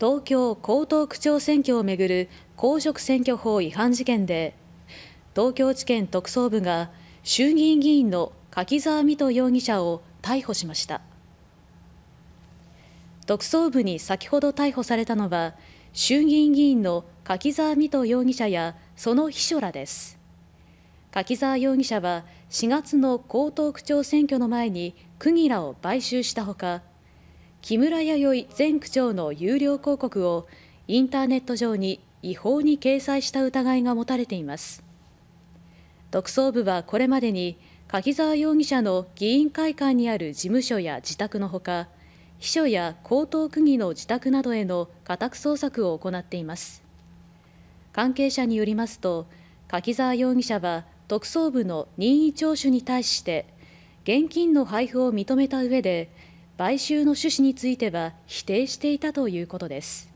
東京・江東区長選挙をめぐる公職選挙法違反事件で東京地検特捜部が衆議院議員の柿沢未途容疑者を逮捕しました特捜部に先ほど逮捕されたのは衆議院議員の柿沢未途容疑者やその秘書らです柿沢容疑者は4月の江東区長選挙の前に区議らを買収したほか木村弥生前区長の有料広告をインターネット上に違法に掲載した疑いが持たれています特捜部はこれまでに柿沢容疑者の議員会館にある事務所や自宅のほか秘書や江東区議の自宅などへの家宅捜索を行っています関係者によりますと柿沢容疑者は特捜部の任意聴取に対して現金の配布を認めた上で買収の趣旨については否定していたということです。